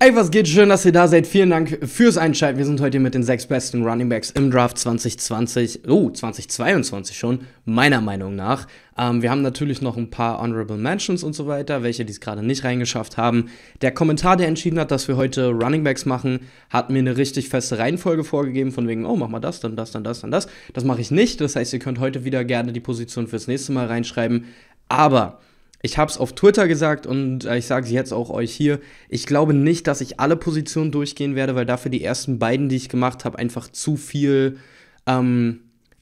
Ey, was geht? Schön, dass ihr da seid. Vielen Dank fürs Einschalten. Wir sind heute mit den sechs besten Runningbacks im Draft 2020, oh, 2022 schon, meiner Meinung nach. Ähm, wir haben natürlich noch ein paar Honorable Mentions und so weiter, welche die es gerade nicht reingeschafft haben. Der Kommentar, der entschieden hat, dass wir heute Runningbacks machen, hat mir eine richtig feste Reihenfolge vorgegeben, von wegen, oh, mach mal das, dann das, dann das, dann das. Das mache ich nicht. Das heißt, ihr könnt heute wieder gerne die Position fürs nächste Mal reinschreiben. Aber ich habe es auf Twitter gesagt und äh, ich sage es jetzt auch euch hier. Ich glaube nicht, dass ich alle Positionen durchgehen werde, weil dafür die ersten beiden, die ich gemacht habe, einfach zu viel ähm,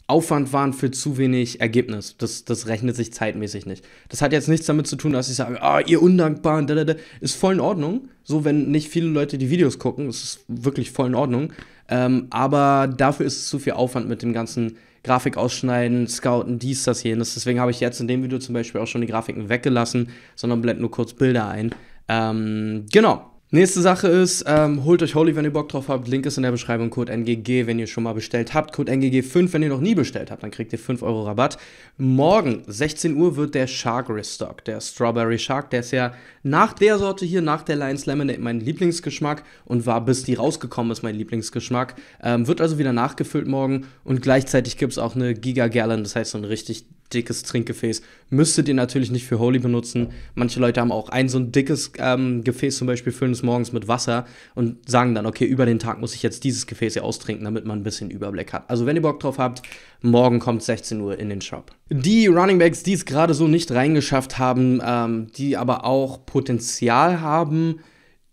Aufwand waren für zu wenig Ergebnis. Das, das rechnet sich zeitmäßig nicht. Das hat jetzt nichts damit zu tun, dass ich sage, ah, ihr Undankbaren, da, da, da. Ist voll in Ordnung. So, wenn nicht viele Leute die Videos gucken, das ist wirklich voll in Ordnung. Ähm, aber dafür ist es zu viel Aufwand mit dem ganzen Grafik ausschneiden, scouten, dies, das, jenes. Deswegen habe ich jetzt in dem Video zum Beispiel auch schon die Grafiken weggelassen, sondern blende nur kurz Bilder ein. Ähm, genau. Nächste Sache ist, ähm, holt euch Holy, wenn ihr Bock drauf habt. Link ist in der Beschreibung, Code NGG, wenn ihr schon mal bestellt habt. Code NGG5, wenn ihr noch nie bestellt habt, dann kriegt ihr 5 Euro Rabatt. Morgen, 16 Uhr, wird der Shark Restock, der Strawberry Shark. Der ist ja nach der Sorte hier, nach der Lions Lemonade, mein Lieblingsgeschmack und war, bis die rausgekommen ist, mein Lieblingsgeschmack. Ähm, wird also wieder nachgefüllt morgen und gleichzeitig gibt es auch eine Giga Gallon, das heißt so ein richtig dickes Trinkgefäß. Müsstet ihr natürlich nicht für Holy benutzen. Manche Leute haben auch ein so ein dickes ähm, Gefäß zum Beispiel, füllen es morgens mit Wasser und sagen dann, okay, über den Tag muss ich jetzt dieses Gefäß hier austrinken, damit man ein bisschen Überblick hat. Also wenn ihr Bock drauf habt, morgen kommt 16 Uhr in den Shop. Die Running Backs, die es gerade so nicht reingeschafft haben, ähm, die aber auch Potenzial haben,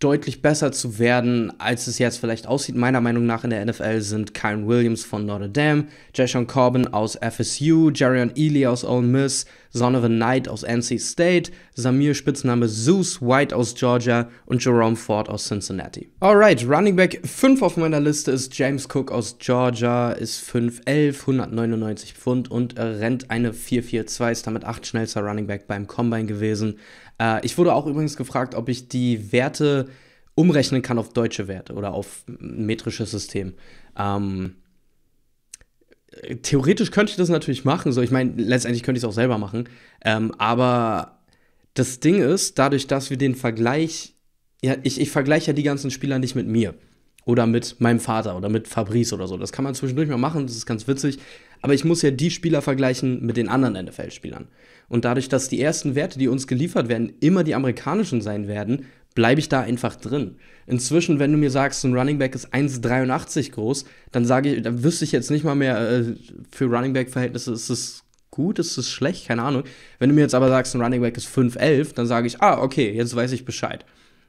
deutlich besser zu werden, als es jetzt vielleicht aussieht. Meiner Meinung nach in der NFL sind Kyron Williams von Notre Dame, Jason Corbin aus FSU, Jarion Ely aus Ole Miss, Sonovan Knight aus NC State, Samir Spitzname Zeus White aus Georgia und Jerome Ford aus Cincinnati. Alright, Running Back 5 auf meiner Liste ist James Cook aus Georgia, ist 5'11, 199 Pfund und rennt eine 4'4'2, ist damit 8 schnellster Running Back beim Combine gewesen. Äh, ich wurde auch übrigens gefragt, ob ich die Werte umrechnen kann auf deutsche Werte oder auf metrisches System. Ähm, theoretisch könnte ich das natürlich machen. So, ich meine, letztendlich könnte ich es auch selber machen. Ähm, aber das Ding ist, dadurch, dass wir den Vergleich, ja, ich, ich vergleiche ja die ganzen Spieler nicht mit mir oder mit meinem Vater oder mit Fabrice oder so. Das kann man zwischendurch mal machen, das ist ganz witzig. Aber ich muss ja die Spieler vergleichen mit den anderen NFL-Spielern. Und dadurch, dass die ersten Werte, die uns geliefert werden, immer die amerikanischen sein werden, bleibe ich da einfach drin. Inzwischen, wenn du mir sagst, ein Running Back ist 1,83 groß, dann sage ich, dann wüsste ich jetzt nicht mal mehr, äh, für Running Back-Verhältnisse ist es gut, ist es schlecht, keine Ahnung. Wenn du mir jetzt aber sagst, ein Running Back ist 5,11, dann sage ich, ah, okay, jetzt weiß ich Bescheid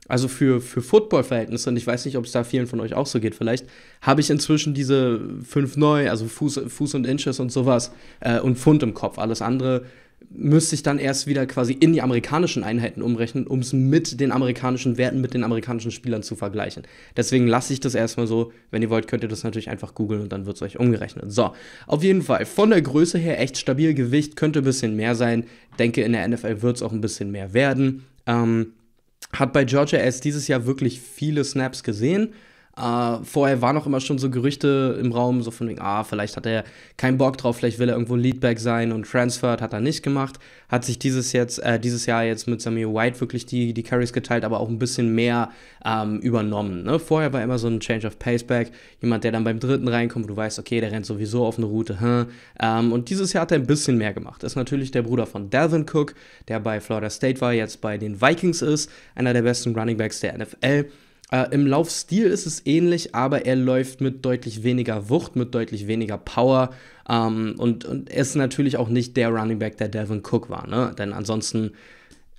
also für, für Football-Verhältnisse, und ich weiß nicht, ob es da vielen von euch auch so geht, vielleicht, habe ich inzwischen diese 5 neu, also Fuß, Fuß und Inches und sowas äh, und Pfund im Kopf. Alles andere müsste ich dann erst wieder quasi in die amerikanischen Einheiten umrechnen, um es mit den amerikanischen Werten, mit den amerikanischen Spielern zu vergleichen. Deswegen lasse ich das erstmal so. Wenn ihr wollt, könnt ihr das natürlich einfach googeln und dann wird es euch umgerechnet. So, auf jeden Fall, von der Größe her echt stabil, Gewicht könnte ein bisschen mehr sein. Denke, in der NFL wird es auch ein bisschen mehr werden. Ähm, hat bei Georgia S. dieses Jahr wirklich viele Snaps gesehen. Äh, vorher waren auch immer schon so Gerüchte im Raum, so von wegen, ah, vielleicht hat er keinen Bock drauf, vielleicht will er irgendwo Leadback sein und transfert, hat er nicht gemacht. Hat sich dieses, jetzt, äh, dieses Jahr jetzt mit Samir White wirklich die, die Carries geteilt, aber auch ein bisschen mehr ähm, übernommen. Ne? Vorher war immer so ein Change of Paceback, jemand, der dann beim dritten reinkommt, du weißt, okay, der rennt sowieso auf eine Route. Hm? Ähm, und dieses Jahr hat er ein bisschen mehr gemacht. Ist natürlich der Bruder von Dalvin Cook, der bei Florida State war, jetzt bei den Vikings ist, einer der besten Runningbacks der NFL. Äh, Im Laufstil ist es ähnlich, aber er läuft mit deutlich weniger Wucht, mit deutlich weniger Power ähm, und, und ist natürlich auch nicht der Running Back, der Devin Cook war. Ne? Denn ansonsten,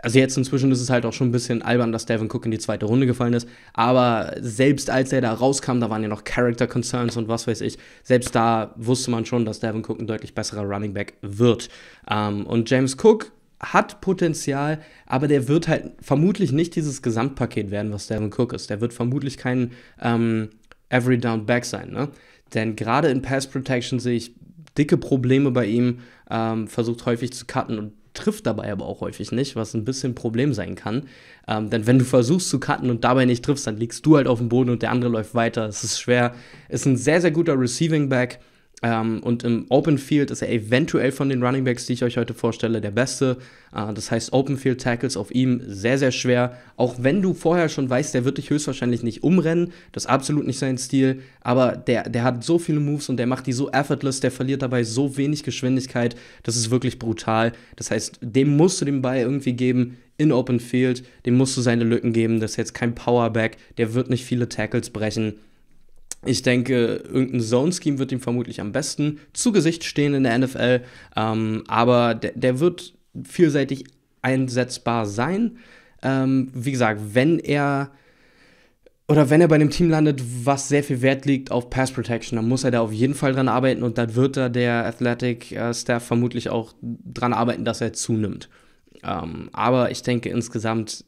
also jetzt inzwischen ist es halt auch schon ein bisschen albern, dass Devin Cook in die zweite Runde gefallen ist, aber selbst als er da rauskam, da waren ja noch Character Concerns und was weiß ich, selbst da wusste man schon, dass Devin Cook ein deutlich besserer Running Back wird. Ähm, und James Cook hat Potenzial, aber der wird halt vermutlich nicht dieses Gesamtpaket werden, was Devin Cook ist. Der wird vermutlich kein ähm, Every Down Back sein. Ne? Denn gerade in Pass Protection sehe ich dicke Probleme bei ihm, ähm, versucht häufig zu cutten und trifft dabei aber auch häufig nicht, was ein bisschen ein Problem sein kann. Ähm, denn wenn du versuchst zu cutten und dabei nicht triffst, dann liegst du halt auf dem Boden und der andere läuft weiter. Es ist schwer. Ist ein sehr, sehr guter Receiving Back. Ähm, und im Open Field ist er eventuell von den Running Backs, die ich euch heute vorstelle, der beste. Äh, das heißt, Open Field Tackles auf ihm sehr, sehr schwer. Auch wenn du vorher schon weißt, der wird dich höchstwahrscheinlich nicht umrennen. Das ist absolut nicht sein Stil. Aber der, der hat so viele Moves und der macht die so effortless. Der verliert dabei so wenig Geschwindigkeit. Das ist wirklich brutal. Das heißt, dem musst du den Ball irgendwie geben in Open Field. Dem musst du seine Lücken geben. Das ist jetzt kein Powerback. Der wird nicht viele Tackles brechen. Ich denke, irgendein Zone-Scheme wird ihm vermutlich am besten zu Gesicht stehen in der NFL. Ähm, aber der, der, wird vielseitig einsetzbar sein. Ähm, wie gesagt, wenn er oder wenn er bei einem Team landet, was sehr viel Wert liegt auf Pass Protection, dann muss er da auf jeden Fall dran arbeiten und dann wird da der Athletic äh, Staff vermutlich auch dran arbeiten, dass er zunimmt. Ähm, aber ich denke insgesamt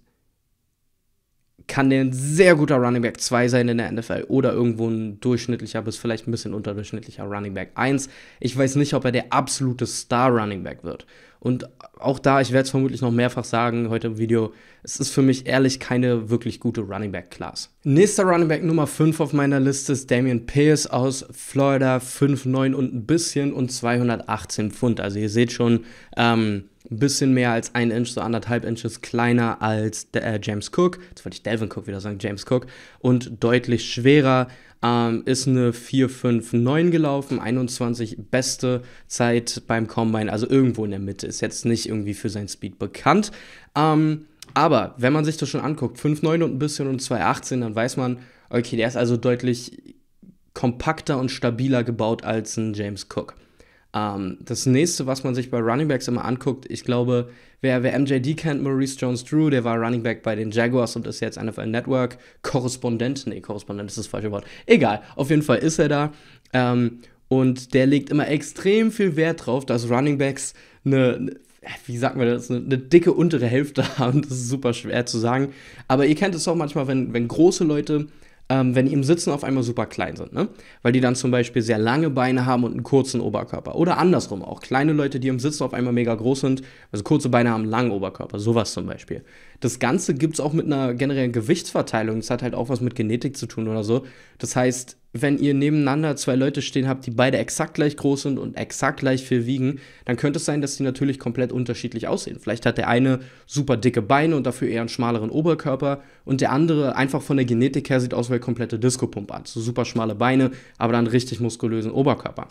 kann der ein sehr guter Running Back 2 sein in der NFL oder irgendwo ein durchschnittlicher bis vielleicht ein bisschen unterdurchschnittlicher Running Back 1. Ich weiß nicht, ob er der absolute Star Running Back wird. Und auch da, ich werde es vermutlich noch mehrfach sagen heute im Video, es ist für mich ehrlich keine wirklich gute Running Back Class. Nächster Running Back Nummer 5 auf meiner Liste ist Damian Pierce aus Florida, 5'9 und ein bisschen und 218 Pfund. Also ihr seht schon, ähm, ein bisschen mehr als ein Inch, so anderthalb Inches kleiner als der, äh, James Cook. Jetzt wollte ich Delvin Cook wieder sagen, James Cook. Und deutlich schwerer. Ähm, ist eine 4,59 gelaufen, 21 beste Zeit beim Combine, also irgendwo in der Mitte. Ist jetzt nicht irgendwie für sein Speed bekannt. Ähm, aber wenn man sich das schon anguckt, 5,9 und ein bisschen und 2,18, dann weiß man, okay, der ist also deutlich kompakter und stabiler gebaut als ein James Cook. Ähm, das nächste, was man sich bei Running Backs immer anguckt, ich glaube, wer, wer MJD kennt, Maurice Jones-Drew, der war Running Back bei den Jaguars und ist jetzt NFL Network Korrespondent. Nee, Korrespondent ist das falsche Wort. Egal, auf jeden Fall ist er da. Ähm, und der legt immer extrem viel Wert drauf, dass Runningbacks eine wie sagt man das, eine, eine, dicke untere Hälfte haben. Das ist super schwer zu sagen. Aber ihr kennt es auch manchmal, wenn, wenn große Leute ähm, wenn die im Sitzen auf einmal super klein sind, ne? weil die dann zum Beispiel sehr lange Beine haben und einen kurzen Oberkörper. Oder andersrum auch. Kleine Leute, die im Sitzen auf einmal mega groß sind, also kurze Beine haben, langen Oberkörper, sowas zum Beispiel. Das Ganze gibt es auch mit einer generellen Gewichtsverteilung. Das hat halt auch was mit Genetik zu tun oder so. Das heißt, wenn ihr nebeneinander zwei Leute stehen habt, die beide exakt gleich groß sind und exakt gleich viel wiegen, dann könnte es sein, dass die natürlich komplett unterschiedlich aussehen. Vielleicht hat der eine super dicke Beine und dafür eher einen schmaleren Oberkörper und der andere einfach von der Genetik her sieht aus wie eine komplette Disco-Pumpe, So super schmale Beine, aber dann richtig muskulösen Oberkörper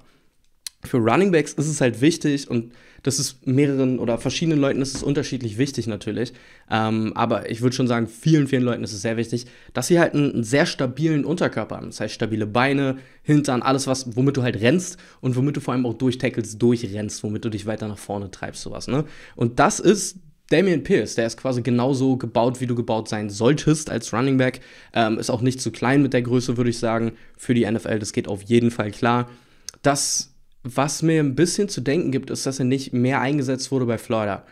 für Running Backs ist es halt wichtig und das ist mehreren oder verschiedenen Leuten ist es unterschiedlich wichtig natürlich. Ähm, aber ich würde schon sagen, vielen, vielen Leuten ist es sehr wichtig, dass sie halt einen, einen, sehr stabilen Unterkörper haben. Das heißt, stabile Beine, Hintern, alles, was, womit du halt rennst und womit du vor allem auch durch durchrennst, womit du dich weiter nach vorne treibst, sowas. Ne? Und das ist Damian Pierce, der ist quasi genauso gebaut, wie du gebaut sein solltest als Running Back. Ähm, ist auch nicht zu klein mit der Größe, würde ich sagen, für die NFL. Das geht auf jeden Fall klar. Das was mir ein bisschen zu denken gibt, ist, dass er nicht mehr eingesetzt wurde bei Florida.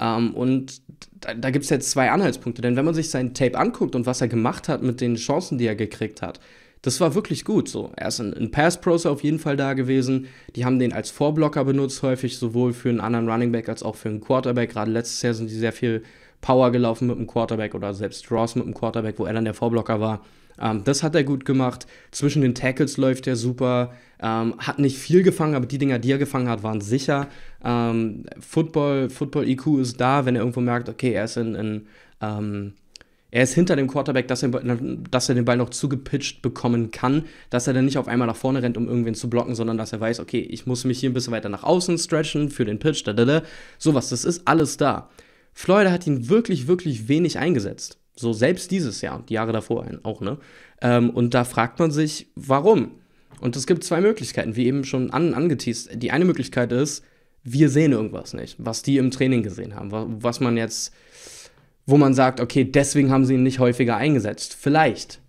Ähm, und da, da gibt es jetzt zwei Anhaltspunkte. Denn wenn man sich sein Tape anguckt und was er gemacht hat mit den Chancen, die er gekriegt hat, das war wirklich gut so. Er ist ein, ein Pass-Proser auf jeden Fall da gewesen. Die haben den als Vorblocker benutzt, häufig sowohl für einen anderen Running Back als auch für einen Quarterback. Gerade letztes Jahr sind die sehr viel Power gelaufen mit dem Quarterback oder selbst Draws mit dem Quarterback, wo er dann der Vorblocker war. Ähm, das hat er gut gemacht. Zwischen den Tackles läuft er super. Ähm, hat nicht viel gefangen, aber die Dinger, die er gefangen hat, waren sicher. Ähm, Football, Football IQ ist da, wenn er irgendwo merkt, okay, er ist in, in ähm, er ist hinter dem Quarterback, dass er, dass er den Ball noch zugepitcht bekommen kann, dass er dann nicht auf einmal nach vorne rennt, um irgendwen zu blocken, sondern dass er weiß, okay, ich muss mich hier ein bisschen weiter nach außen stretchen für den Pitch, da, da, da. sowas, das ist alles da. Florida hat ihn wirklich, wirklich wenig eingesetzt. So selbst dieses Jahr und die Jahre davor auch, ne? Ähm, und da fragt man sich, warum? Und es gibt zwei Möglichkeiten, wie eben schon an, angeteased. Die eine Möglichkeit ist, wir sehen irgendwas nicht, was die im Training gesehen haben, was man jetzt, wo man sagt, okay, deswegen haben sie ihn nicht häufiger eingesetzt. Vielleicht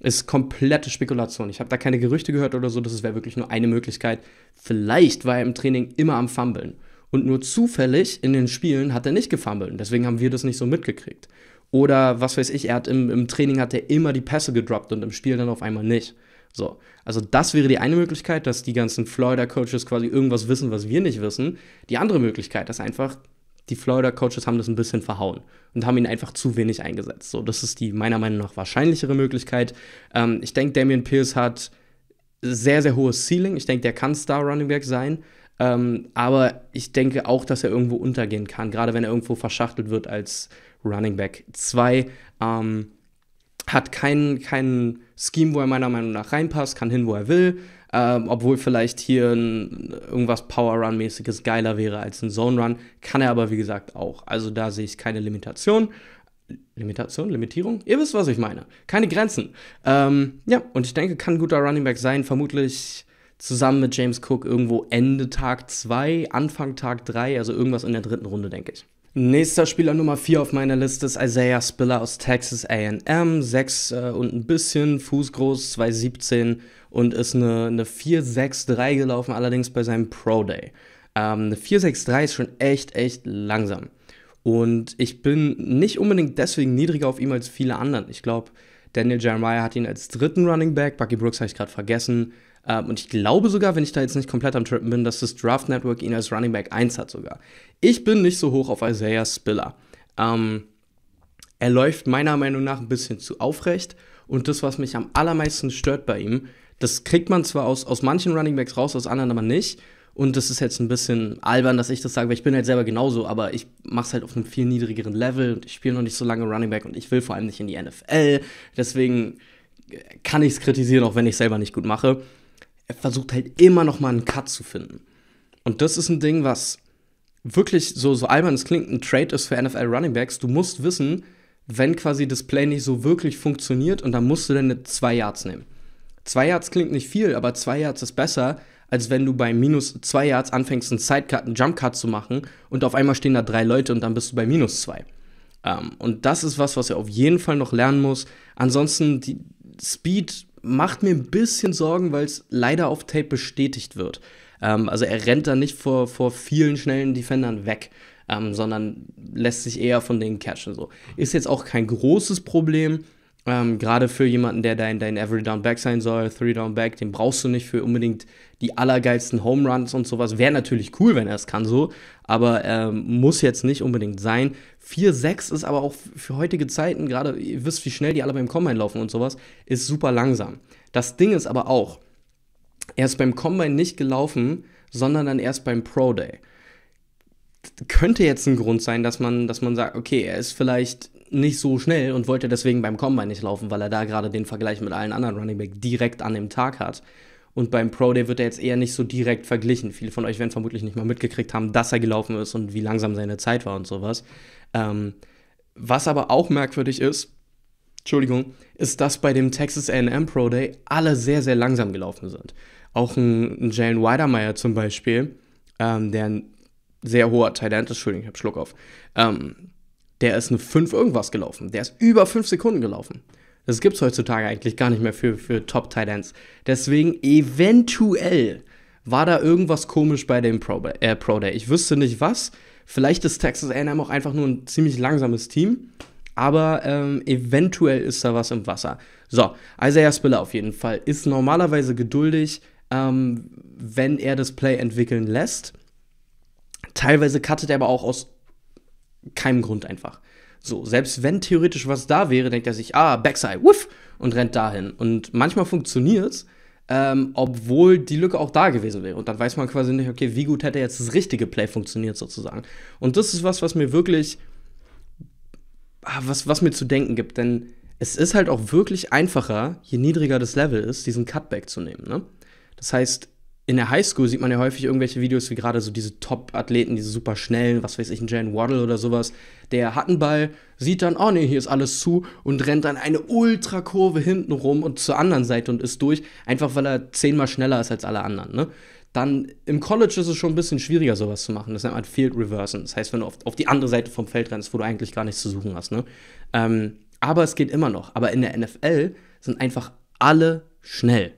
ist komplette Spekulation. Ich habe da keine Gerüchte gehört oder so, das wäre wirklich nur eine Möglichkeit. Vielleicht war er im Training immer am Fumbeln Und nur zufällig in den Spielen hat er nicht gefummelt. Deswegen haben wir das nicht so mitgekriegt. Oder was weiß ich, er hat im, im Training hat er immer die Pässe gedroppt und im Spiel dann auf einmal nicht. So, also das wäre die eine Möglichkeit, dass die ganzen Florida-Coaches quasi irgendwas wissen, was wir nicht wissen. Die andere Möglichkeit ist einfach, die Florida-Coaches haben das ein bisschen verhauen und haben ihn einfach zu wenig eingesetzt. So, das ist die meiner Meinung nach wahrscheinlichere Möglichkeit. Ähm, ich denke, Damian Pierce hat sehr, sehr hohes Ceiling. Ich denke, der kann Star Running Back sein. Ähm, aber ich denke auch, dass er irgendwo untergehen kann, gerade wenn er irgendwo verschachtelt wird als Running Back. 2. ähm, hat keinen kein Scheme, wo er meiner Meinung nach reinpasst, kann hin, wo er will. Ähm, obwohl vielleicht hier ein, irgendwas Power-Run-mäßiges geiler wäre als ein Zone-Run, kann er aber wie gesagt auch. Also da sehe ich keine Limitation. Limitation, Limitierung? Ihr wisst, was ich meine. Keine Grenzen. Ähm, ja, und ich denke, kann ein guter Running Back sein. Vermutlich zusammen mit James Cook irgendwo Ende Tag 2, Anfang Tag 3, also irgendwas in der dritten Runde, denke ich. Nächster Spieler Nummer 4 auf meiner Liste ist Isaiah Spiller aus Texas AM. 6 äh, und ein bisschen, Fuß groß, 2,17 und ist eine, eine 4,63 gelaufen, allerdings bei seinem Pro Day. Ähm, eine 4,63 ist schon echt, echt langsam. Und ich bin nicht unbedingt deswegen niedriger auf ihm als viele anderen. Ich glaube, Daniel Jeremiah hat ihn als dritten Running Back, Bucky Brooks habe ich gerade vergessen, ähm, und ich glaube sogar, wenn ich da jetzt nicht komplett am Trippen bin, dass das Draft Network ihn als Running Back 1 hat sogar. Ich bin nicht so hoch auf Isaiah Spiller. Ähm, er läuft meiner Meinung nach ein bisschen zu aufrecht. Und das, was mich am allermeisten stört bei ihm, das kriegt man zwar aus, aus manchen Running Backs raus, aus anderen aber nicht. Und das ist jetzt ein bisschen albern, dass ich das sage, weil ich bin halt selber genauso, aber ich mache es halt auf einem viel niedrigeren Level und ich spiele noch nicht so lange Running Back und ich will vor allem nicht in die NFL. Deswegen kann ich es kritisieren, auch wenn ich selber nicht gut mache er versucht halt immer noch mal einen Cut zu finden. Und das ist ein Ding, was wirklich so, so albern es klingt, ein Trade ist für NFL Runningbacks. Du musst wissen, wenn quasi das Play nicht so wirklich funktioniert und dann musst du deine zwei Yards nehmen. Zwei Yards klingt nicht viel, aber zwei Yards ist besser, als wenn du bei minus zwei Yards anfängst, einen Sidecut, einen Jumpcut zu machen und auf einmal stehen da drei Leute und dann bist du bei minus zwei. Ähm, und das ist was, was er auf jeden Fall noch lernen muss. Ansonsten, die Speed macht mir ein bisschen Sorgen, weil es leider auf Tape bestätigt wird. Ähm, also er rennt da nicht vor, vor vielen schnellen Defendern weg, ähm, sondern lässt sich eher von denen catchen. So. Ist jetzt auch kein großes Problem, ähm, Gerade für jemanden, der dein, dein Every Down Back sein soll, Three Down Back, den brauchst du nicht für unbedingt die allergeilsten Home Runs und sowas. Wäre natürlich cool, wenn er es kann so, aber ähm, muss jetzt nicht unbedingt sein. 4-6 ist aber auch für heutige Zeiten, gerade ihr wisst, wie schnell die alle beim Combine laufen und sowas, ist super langsam. Das Ding ist aber auch, er ist beim Combine nicht gelaufen, sondern dann erst beim Pro Day könnte jetzt ein Grund sein, dass man, dass man sagt, okay, er ist vielleicht nicht so schnell und wollte deswegen beim Combine nicht laufen, weil er da gerade den Vergleich mit allen anderen Running Back direkt an dem Tag hat. Und beim Pro Day wird er jetzt eher nicht so direkt verglichen. Viele von euch werden vermutlich nicht mal mitgekriegt haben, dass er gelaufen ist und wie langsam seine Zeit war und sowas. Ähm, was aber auch merkwürdig ist, Entschuldigung, ist, dass bei dem Texas AM Pro Day alle sehr, sehr langsam gelaufen sind. Auch ein, ein Jalen Weidermeier zum Beispiel, ähm, der ein sehr hoher Talent ist, Entschuldigung, ich hab Schluck auf. Ähm, der ist eine 5 irgendwas gelaufen. Der ist über 5 Sekunden gelaufen. Das gibt es heutzutage eigentlich gar nicht mehr für, für top Titans. Deswegen eventuell war da irgendwas komisch bei dem Pro, äh, Pro Day. Ich wüsste nicht was. Vielleicht ist Texas A&M auch einfach nur ein ziemlich langsames Team. Aber ähm, eventuell ist da was im Wasser. So, Isaiah Spiller auf jeden Fall ist normalerweise geduldig, ähm, wenn er das Play entwickeln lässt. Teilweise cuttet er aber auch aus keinem Grund einfach. So, selbst wenn theoretisch was da wäre, denkt er sich, ah, Backside, wuff, und rennt dahin. Und manchmal funktioniert's, ähm, obwohl die Lücke auch da gewesen wäre. Und dann weiß man quasi nicht, okay, wie gut hätte jetzt das richtige Play funktioniert sozusagen. Und das ist was, was mir wirklich, ah, was, was mir zu denken gibt. Denn es ist halt auch wirklich einfacher, je niedriger das Level ist, diesen Cutback zu nehmen. Ne? Das heißt, in der Highschool sieht man ja häufig irgendwelche Videos, wie gerade so diese Top-Athleten, diese super schnellen, was weiß ich, ein Jane Waddle oder sowas, der hat einen Ball, sieht dann, oh nee, hier ist alles zu und rennt dann eine Ultrakurve hinten rum und zur anderen Seite und ist durch, einfach weil er zehnmal schneller ist als alle anderen, ne? Dann im College ist es schon ein bisschen schwieriger, sowas zu machen. Das nennt man Field Reversing. Das heißt, wenn du auf, auf die andere Seite vom Feld rennst, wo du eigentlich gar nichts zu suchen hast, ne? Ähm, aber es geht immer noch. Aber in der NFL sind einfach alle schnell.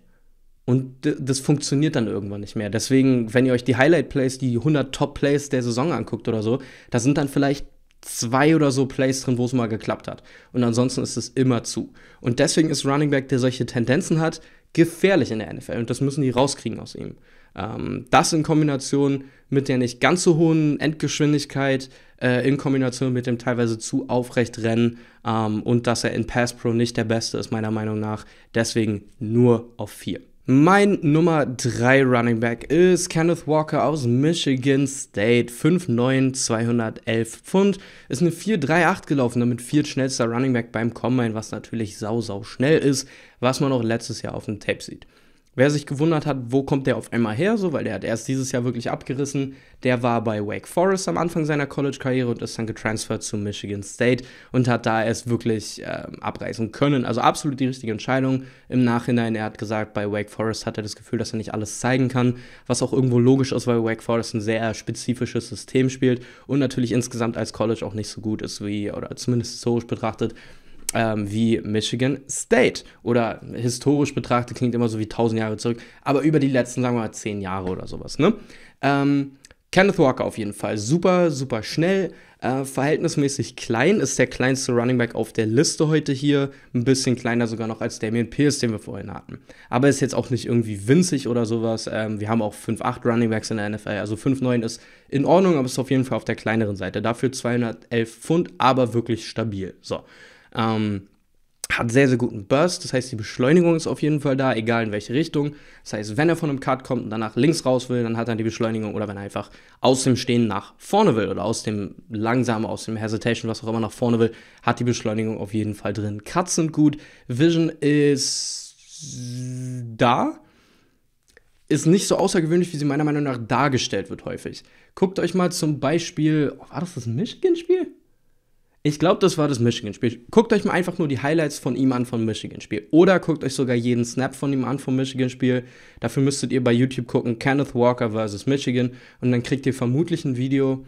Und das funktioniert dann irgendwann nicht mehr. Deswegen, wenn ihr euch die Highlight-Plays, die 100 Top-Plays der Saison anguckt oder so, da sind dann vielleicht zwei oder so Plays drin, wo es mal geklappt hat. Und ansonsten ist es immer zu. Und deswegen ist Running Back, der solche Tendenzen hat, gefährlich in der NFL. Und das müssen die rauskriegen aus ihm. Ähm, das in Kombination mit der nicht ganz so hohen Endgeschwindigkeit, äh, in Kombination mit dem teilweise zu aufrecht Rennen ähm, und dass er in Pass Pro nicht der Beste ist, meiner Meinung nach. Deswegen nur auf 4. Mein Nummer 3 Running Back ist Kenneth Walker aus Michigan State. 5'9, 211 Pfund. Ist eine 4'38 gelaufen, damit viertschnellster Running Back beim Combine, was natürlich sau, sau schnell ist, was man auch letztes Jahr auf dem Tape sieht. Wer sich gewundert hat, wo kommt der auf einmal her, so, weil der hat erst dieses Jahr wirklich abgerissen, der war bei Wake Forest am Anfang seiner College-Karriere und ist dann getransfert zu Michigan State und hat da erst wirklich äh, abreißen können. Also absolut die richtige Entscheidung im Nachhinein. Er hat gesagt, bei Wake Forest hat er das Gefühl, dass er nicht alles zeigen kann, was auch irgendwo logisch ist, weil Wake Forest ein sehr spezifisches System spielt und natürlich insgesamt als College auch nicht so gut ist wie, oder zumindest historisch betrachtet, ähm, wie Michigan State. Oder historisch betrachtet klingt immer so wie 1000 Jahre zurück, aber über die letzten, sagen wir mal, 10 Jahre oder sowas. Ne? Ähm, Kenneth Walker auf jeden Fall. Super, super schnell, äh, verhältnismäßig klein, ist der kleinste Running Back auf der Liste heute hier. Ein bisschen kleiner sogar noch als Damian Pierce, den wir vorhin hatten. Aber ist jetzt auch nicht irgendwie winzig oder sowas. Ähm, wir haben auch 5-8 Running Backs in der NFL. Also 5-9 ist in Ordnung, aber ist auf jeden Fall auf der kleineren Seite. Dafür 211 Pfund, aber wirklich stabil. So. Ähm, hat sehr, sehr guten Burst, das heißt, die Beschleunigung ist auf jeden Fall da, egal in welche Richtung. Das heißt, wenn er von einem Cut kommt und danach links raus will, dann hat er die Beschleunigung oder wenn er einfach aus dem Stehen nach vorne will oder aus dem Langsamen, aus dem Hesitation, was auch immer nach vorne will, hat die Beschleunigung auf jeden Fall drin. Cuts sind gut, Vision ist da, ist nicht so außergewöhnlich, wie sie meiner Meinung nach dargestellt wird häufig. Guckt euch mal zum Beispiel, oh, war das das Michigan-Spiel? Ich glaube, das war das Michigan-Spiel. Guckt euch mal einfach nur die Highlights von ihm an vom Michigan-Spiel. Oder guckt euch sogar jeden Snap von ihm an vom Michigan-Spiel. Dafür müsstet ihr bei YouTube gucken, Kenneth Walker versus Michigan. Und dann kriegt ihr vermutlich ein Video.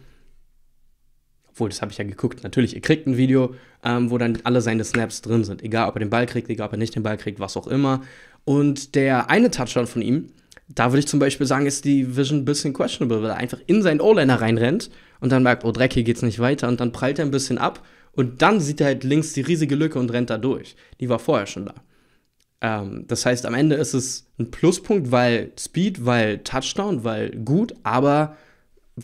Obwohl, das habe ich ja geguckt. Natürlich, ihr kriegt ein Video, ähm, wo dann alle seine Snaps drin sind. Egal, ob er den Ball kriegt, egal, ob er nicht den Ball kriegt, was auch immer. Und der eine Touchdown von ihm, da würde ich zum Beispiel sagen, ist die Vision ein bisschen questionable, weil er einfach in seinen O-Liner reinrennt und dann merkt, oh Dreck, hier geht's nicht weiter und dann prallt er ein bisschen ab und dann sieht er halt links die riesige Lücke und rennt da durch. Die war vorher schon da. Ähm, das heißt, am Ende ist es ein Pluspunkt, weil Speed, weil Touchdown, weil gut, aber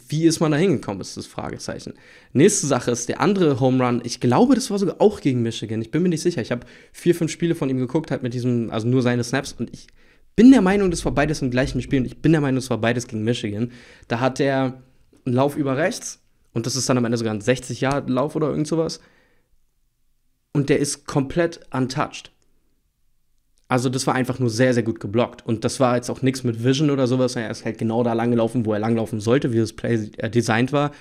wie ist man da hingekommen, ist das Fragezeichen. Nächste Sache ist der andere Home Run. Ich glaube, das war sogar auch gegen Michigan. Ich bin mir nicht sicher. Ich habe vier, fünf Spiele von ihm geguckt, halt mit diesem, also nur seine Snaps und ich bin der Meinung, das war beides im gleichen Spiel und ich bin der Meinung, das war beides gegen Michigan. Da hat er einen Lauf über rechts und das ist dann am Ende sogar ein 60-Jahr-Lauf oder irgend sowas. Und der ist komplett untouched. Also das war einfach nur sehr, sehr gut geblockt. Und das war jetzt auch nichts mit Vision oder sowas. Er ist halt genau da lang gelaufen, wo er langlaufen sollte, wie das Play äh, designt war.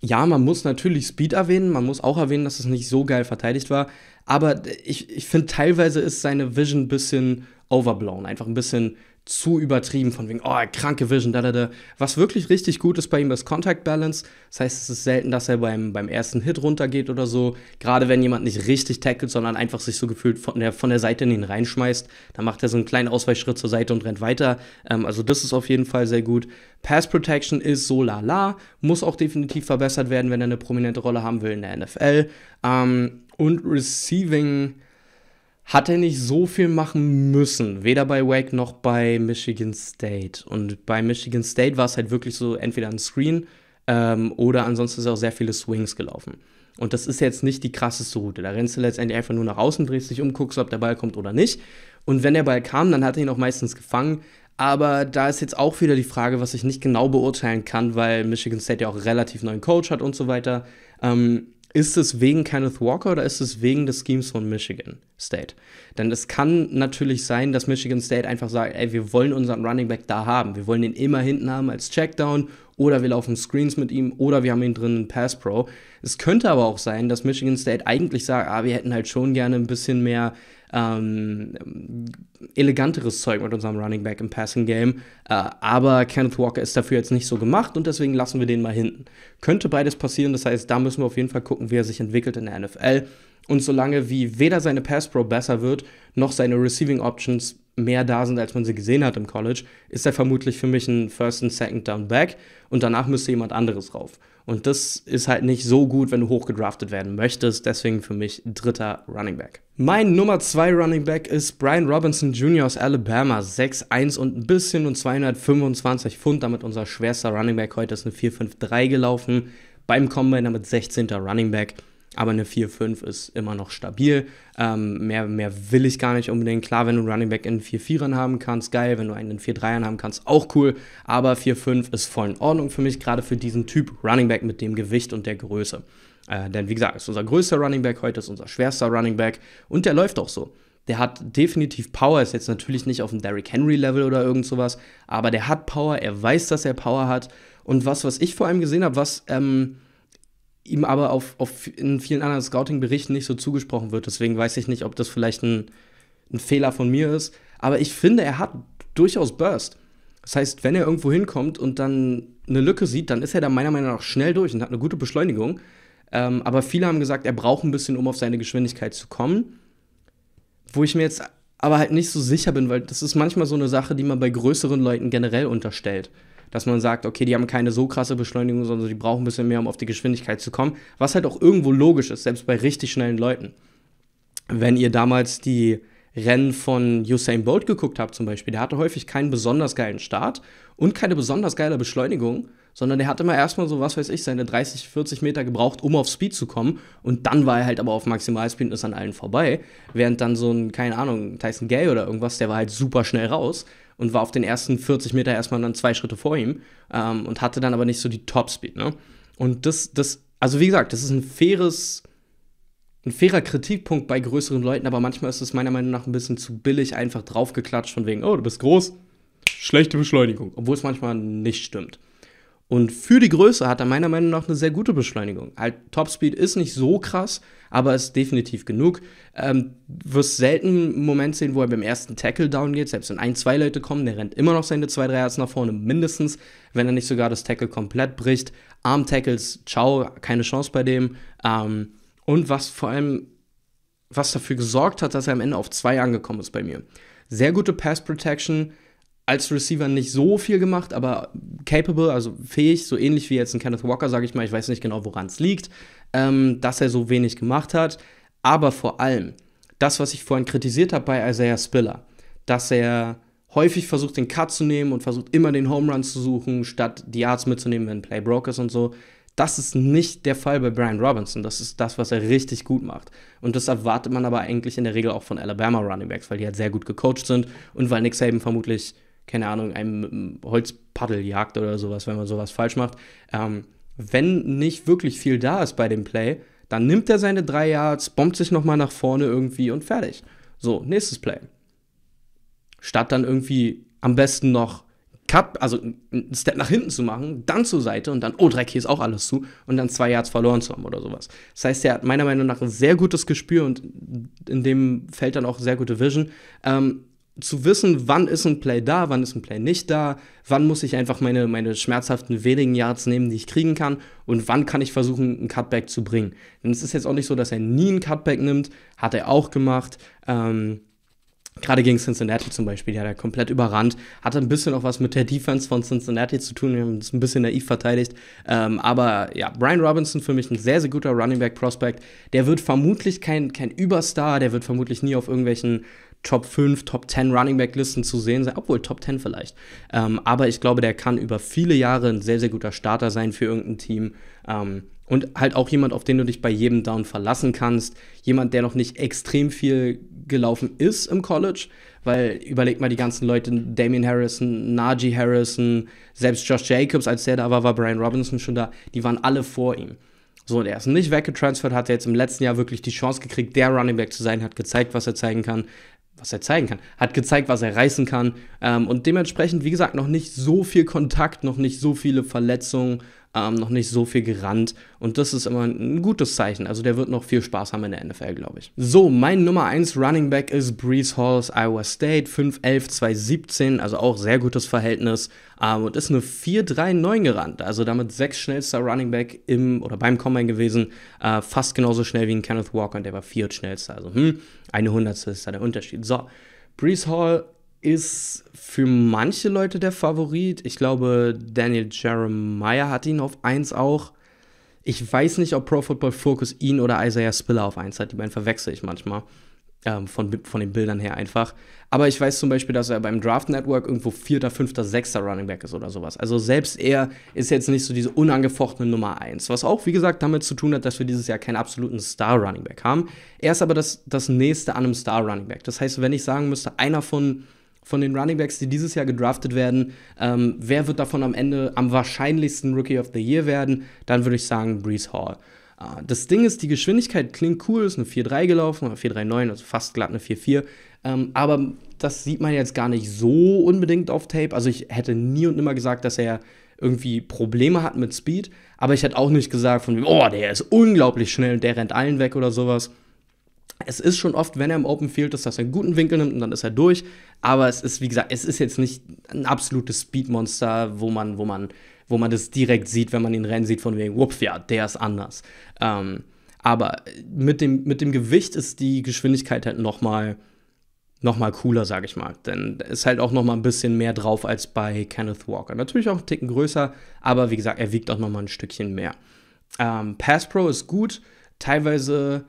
Ja, man muss natürlich Speed erwähnen, man muss auch erwähnen, dass es nicht so geil verteidigt war. Aber ich, ich finde, teilweise ist seine Vision ein bisschen overblown, einfach ein bisschen zu übertrieben, von wegen, oh, kranke Vision, da, da, da. Was wirklich richtig gut ist bei ihm, ist Contact Balance. Das heißt, es ist selten, dass er beim, beim ersten Hit runtergeht oder so. Gerade wenn jemand nicht richtig tackelt, sondern einfach sich so gefühlt von der, von der Seite in ihn reinschmeißt, dann macht er so einen kleinen Ausweichschritt zur Seite und rennt weiter. Ähm, also, das ist auf jeden Fall sehr gut. Pass Protection ist so lala, muss auch definitiv verbessert werden, wenn er eine prominente Rolle haben will in der NFL. Ähm, und Receiving hat er nicht so viel machen müssen, weder bei Wake noch bei Michigan State. Und bei Michigan State war es halt wirklich so, entweder ein Screen ähm, oder ansonsten sind auch sehr viele Swings gelaufen. Und das ist jetzt nicht die krasseste Route. Da rennst du letztendlich einfach nur nach außen, drehst dich um, guckst, ob der Ball kommt oder nicht. Und wenn der Ball kam, dann hat er ihn auch meistens gefangen. Aber da ist jetzt auch wieder die Frage, was ich nicht genau beurteilen kann, weil Michigan State ja auch relativ neuen Coach hat und so weiter. Ähm, ist es wegen Kenneth Walker oder ist es wegen des Schemes von Michigan State? Denn es kann natürlich sein, dass Michigan State einfach sagt, ey, wir wollen unseren Running Back da haben. Wir wollen ihn immer hinten haben als Checkdown oder wir laufen Screens mit ihm oder wir haben ihn drin in Pass Pro. Es könnte aber auch sein, dass Michigan State eigentlich sagt, ah, wir hätten halt schon gerne ein bisschen mehr ähm, eleganteres Zeug mit unserem Running Back im Passing Game. Äh, aber Kenneth Walker ist dafür jetzt nicht so gemacht und deswegen lassen wir den mal hinten. Könnte beides passieren, das heißt, da müssen wir auf jeden Fall gucken, wie er sich entwickelt in der NFL. Und solange wie weder seine Pass Pro besser wird, noch seine Receiving Options mehr da sind, als man sie gesehen hat im College, ist er vermutlich für mich ein First und Second Down Back und danach müsste jemand anderes rauf. Und das ist halt nicht so gut, wenn du hochgedraftet werden möchtest. Deswegen für mich dritter Running Back. Mein Nummer 2 Running Back ist Brian Robinson Jr. aus Alabama. 6'1 und ein bisschen und 225 Pfund. Damit unser schwerster Running Back heute ist eine 4'5'3 gelaufen. Beim Combine damit 16. Running Back aber eine 4-5 ist immer noch stabil. Ähm, mehr, mehr will ich gar nicht unbedingt. Klar, wenn du einen Running Back in 4-4ern haben kannst, geil. Wenn du einen in 4-3ern haben kannst, auch cool. Aber 4-5 ist voll in Ordnung für mich, gerade für diesen Typ Running Back mit dem Gewicht und der Größe. Äh, denn wie gesagt, ist unser größter Running Back heute, ist unser schwerster Running Back und der läuft auch so. Der hat definitiv Power, ist jetzt natürlich nicht auf dem Derrick Henry-Level oder irgend sowas, aber der hat Power, er weiß, dass er Power hat. Und was, was ich vor allem gesehen habe, was ähm, ihm aber auf, auf in vielen anderen Scouting-Berichten nicht so zugesprochen wird. Deswegen weiß ich nicht, ob das vielleicht ein, ein Fehler von mir ist. Aber ich finde, er hat durchaus Burst. Das heißt, wenn er irgendwo hinkommt und dann eine Lücke sieht, dann ist er da meiner Meinung nach schnell durch und hat eine gute Beschleunigung. Ähm, aber viele haben gesagt, er braucht ein bisschen, um auf seine Geschwindigkeit zu kommen. Wo ich mir jetzt aber halt nicht so sicher bin, weil das ist manchmal so eine Sache, die man bei größeren Leuten generell unterstellt dass man sagt, okay, die haben keine so krasse Beschleunigung, sondern die brauchen ein bisschen mehr, um auf die Geschwindigkeit zu kommen. Was halt auch irgendwo logisch ist, selbst bei richtig schnellen Leuten. Wenn ihr damals die Rennen von Usain Bolt geguckt habt zum Beispiel, der hatte häufig keinen besonders geilen Start und keine besonders geile Beschleunigung, sondern der hat immer erstmal so, was weiß ich, seine 30, 40 Meter gebraucht, um auf Speed zu kommen. Und dann war er halt aber auf Maximalspeed und ist an allen vorbei. Während dann so ein, keine Ahnung, Tyson Gay oder irgendwas, der war halt super schnell raus und war auf den ersten 40 Meter erstmal dann zwei Schritte vor ihm ähm, und hatte dann aber nicht so die Topspeed. Ne? Und das, das, also wie gesagt, das ist ein faires, ein fairer Kritikpunkt bei größeren Leuten, aber manchmal ist es meiner Meinung nach ein bisschen zu billig einfach draufgeklatscht von wegen, oh, du bist groß, schlechte Beschleunigung, obwohl es manchmal nicht stimmt. Und für die Größe hat er meiner Meinung nach eine sehr gute Beschleunigung. Halt, Top Speed ist nicht so krass, aber ist definitiv genug. Ähm, wirst selten einen Moment sehen, wo er beim ersten Tackle down geht. Selbst wenn ein, zwei Leute kommen, der rennt immer noch seine zwei, drei Herzen nach vorne, mindestens, wenn er nicht sogar das Tackle komplett bricht. Arm-Tackles, ciao, keine Chance bei dem. Ähm, und was vor allem, was dafür gesorgt hat, dass er am Ende auf zwei angekommen ist bei mir. Sehr gute Pass-Protection als Receiver nicht so viel gemacht, aber capable, also fähig, so ähnlich wie jetzt ein Kenneth Walker, sage ich mal. Ich weiß nicht genau, woran es liegt, ähm, dass er so wenig gemacht hat. Aber vor allem, das, was ich vorhin kritisiert habe bei Isaiah Spiller, dass er häufig versucht, den Cut zu nehmen und versucht, immer den Home Run zu suchen, statt die Arts mitzunehmen, wenn Play Broke ist und so. Das ist nicht der Fall bei Brian Robinson. Das ist das, was er richtig gut macht. Und das erwartet man aber eigentlich in der Regel auch von Alabama Running Backs, weil die halt sehr gut gecoacht sind und weil Nick Saban vermutlich keine Ahnung, einem Holzpaddel jagt oder sowas, wenn man sowas falsch macht. Ähm, wenn nicht wirklich viel da ist bei dem Play, dann nimmt er seine drei Yards, bombt sich nochmal nach vorne irgendwie und fertig. So, nächstes Play. Statt dann irgendwie am besten noch Cut, also einen Step nach hinten zu machen, dann zur Seite und dann, oh Dreck, hier ist auch alles zu und dann zwei Yards verloren zu haben oder sowas. Das heißt, er hat meiner Meinung nach ein sehr gutes Gespür und in dem Feld dann auch sehr gute Vision, ähm, zu wissen, wann ist ein Play da, wann ist ein Play nicht da, wann muss ich einfach meine, meine schmerzhaften wenigen Yards nehmen, die ich kriegen kann und wann kann ich versuchen, ein Cutback zu bringen. Denn es ist jetzt auch nicht so, dass er nie ein Cutback nimmt, hat er auch gemacht. Ähm, Gerade gegen Cincinnati zum Beispiel, die hat er komplett überrannt. Hatte ein bisschen auch was mit der Defense von Cincinnati zu tun. Wir haben es ein bisschen naiv verteidigt. Ähm, aber ja, Brian Robinson für mich ein sehr, sehr guter Running Back Prospect. Der wird vermutlich kein, kein Überstar, der wird vermutlich nie auf irgendwelchen Top 5, Top 10 Running Back Listen zu sehen sein, obwohl Top 10 vielleicht. Ähm, aber ich glaube, der kann über viele Jahre ein sehr, sehr guter Starter sein für irgendein Team. Ähm, und halt auch jemand, auf den du dich bei jedem Down verlassen kannst. Jemand, der noch nicht extrem viel gelaufen ist im College, weil überleg mal die ganzen Leute, Damien Harrison, Najee Harrison, selbst Josh Jacobs, als der da war, war Brian Robinson schon da, die waren alle vor ihm. So, der ist nicht weggetransfert, hat er jetzt im letzten Jahr wirklich die Chance gekriegt, der Running Back zu sein, hat gezeigt, was er zeigen kann was er zeigen kann, hat gezeigt, was er reißen kann. Ähm, und dementsprechend, wie gesagt, noch nicht so viel Kontakt, noch nicht so viele Verletzungen ähm, noch nicht so viel gerannt. Und das ist immer ein gutes Zeichen. Also der wird noch viel Spaß haben in der NFL, glaube ich. So, mein Nummer 1 Running Back ist Breeze Halls Iowa State. 5-11-2-17, also auch sehr gutes Verhältnis. Ähm, und ist eine 4-3-9 gerannt. Also damit sechs schnellster Running Back im oder beim Combine gewesen. Äh, fast genauso schnell wie ein Kenneth Walker, und der war schnellster. Also hm, eine Hundertstel ist da der Unterschied. So, Brees Hall ist für manche Leute der Favorit. Ich glaube, Daniel Jeremiah hat ihn auf 1 auch. Ich weiß nicht, ob Pro Football Focus ihn oder Isaiah Spiller auf 1 hat. Die beiden verwechsel ich manchmal. Ähm, von, von den Bildern her einfach. Aber ich weiß zum Beispiel, dass er beim Draft Network irgendwo vierter, fünfter, sechster Running Back ist oder sowas. Also selbst er ist jetzt nicht so diese unangefochtene Nummer 1. Was auch, wie gesagt, damit zu tun hat, dass wir dieses Jahr keinen absoluten Star Running Back haben. Er ist aber das, das nächste an einem Star Running Back. Das heißt, wenn ich sagen müsste, einer von von den Running Backs, die dieses Jahr gedraftet werden, ähm, wer wird davon am Ende am wahrscheinlichsten Rookie of the Year werden, dann würde ich sagen Brees Hall. Äh, das Ding ist, die Geschwindigkeit klingt cool, ist eine 4-3 gelaufen, oder 4-3-9, also fast glatt eine 4-4. Ähm, aber das sieht man jetzt gar nicht so unbedingt auf Tape. Also ich hätte nie und nimmer gesagt, dass er irgendwie Probleme hat mit Speed. Aber ich hätte auch nicht gesagt von, oh, der ist unglaublich schnell, und der rennt allen weg oder sowas. Es ist schon oft, wenn er im Open Field ist, dass er einen guten Winkel nimmt und dann ist er durch. Aber es ist, wie gesagt, es ist jetzt nicht ein absolutes Speedmonster, wo man, wo man, wo man das direkt sieht, wenn man ihn rennen sieht, von wegen, wupf, ja, der ist anders. Ähm, aber mit dem, mit dem Gewicht ist die Geschwindigkeit halt nochmal noch mal cooler, sage ich mal. Denn es ist halt auch nochmal ein bisschen mehr drauf als bei Kenneth Walker. Natürlich auch einen Ticken größer, aber wie gesagt, er wiegt auch nochmal ein Stückchen mehr. Ähm, Pass Pro ist gut, teilweise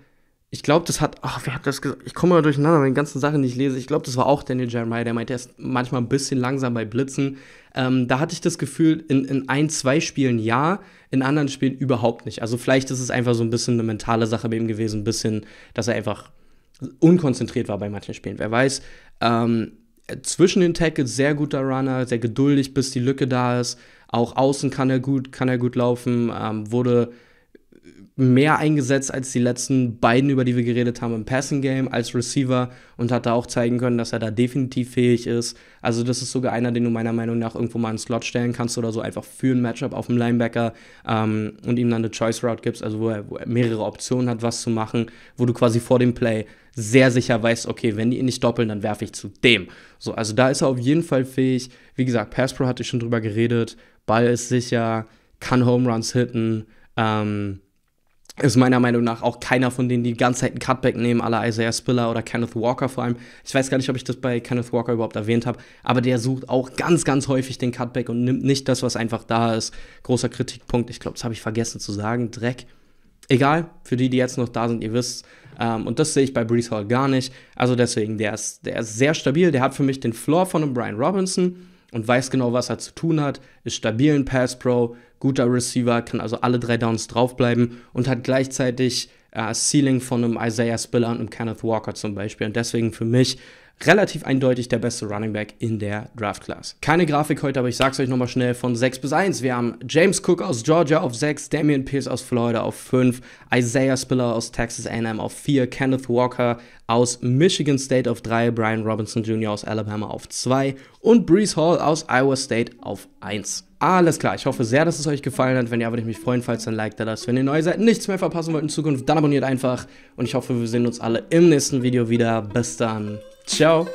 ich glaube, das hat, ach, wer hat das gesagt? Ich komme mal durcheinander wenn die ganzen Sachen, nicht ich lese. Ich glaube, das war auch Daniel Jeremiah, der meinte, er ist manchmal ein bisschen langsam bei Blitzen. Ähm, da hatte ich das Gefühl, in, in ein, zwei Spielen ja, in anderen Spielen überhaupt nicht. Also vielleicht ist es einfach so ein bisschen eine mentale Sache bei ihm gewesen, ein bisschen, dass er einfach unkonzentriert war bei manchen Spielen. Wer weiß. Ähm, zwischen den Tackles sehr guter Runner, sehr geduldig, bis die Lücke da ist. Auch außen kann er gut, kann er gut laufen, ähm, wurde mehr eingesetzt als die letzten beiden, über die wir geredet haben, im Passing Game als Receiver und hat da auch zeigen können, dass er da definitiv fähig ist. Also, das ist sogar einer, den du meiner Meinung nach irgendwo mal einen Slot stellen kannst oder so einfach für ein Matchup auf dem Linebacker ähm, und ihm dann eine Choice Route gibst, also wo er, wo er mehrere Optionen hat, was zu machen, wo du quasi vor dem Play sehr sicher weißt, okay, wenn die ihn nicht doppeln, dann werfe ich zu dem. So, also da ist er auf jeden Fall fähig. Wie gesagt, Pass Pro hatte ich schon drüber geredet, Ball ist sicher, kann Home Runs hitten, ähm, ist meiner Meinung nach auch keiner von denen, die die ganze Zeit einen Cutback nehmen, aller Isaiah Spiller oder Kenneth Walker vor allem. Ich weiß gar nicht, ob ich das bei Kenneth Walker überhaupt erwähnt habe, aber der sucht auch ganz, ganz häufig den Cutback und nimmt nicht das, was einfach da ist. Großer Kritikpunkt, ich glaube, das habe ich vergessen zu sagen, Dreck. Egal, für die, die jetzt noch da sind, ihr wisst. Ähm, und das sehe ich bei Brees Hall gar nicht. Also deswegen, der ist, der ist sehr stabil, der hat für mich den Floor von einem Brian Robinson und weiß genau, was er zu tun hat, ist stabilen Pass Pro, guter Receiver, kann also alle drei Downs draufbleiben und hat gleichzeitig das äh, Ceiling von einem Isaiah Spiller und einem Kenneth Walker zum Beispiel. Und deswegen für mich relativ eindeutig der beste Running Back in der Draft Class. Keine Grafik heute, aber ich sag's euch nochmal schnell von 6 bis 1. Wir haben James Cook aus Georgia auf 6, Damian Pierce aus Florida auf 5, Isaiah Spiller aus Texas A&M auf 4, Kenneth Walker aus Michigan State auf 3, Brian Robinson Jr. aus Alabama auf 2 und Brees Hall aus Iowa State auf 1. Alles klar, ich hoffe sehr, dass es euch gefallen hat. Wenn ja, würde ich mich freuen, falls dann liked ihr das. Wenn ihr neu seid, nichts mehr verpassen wollt in Zukunft, dann abonniert einfach. Und ich hoffe, wir sehen uns alle im nächsten Video wieder. Bis dann. Ciao.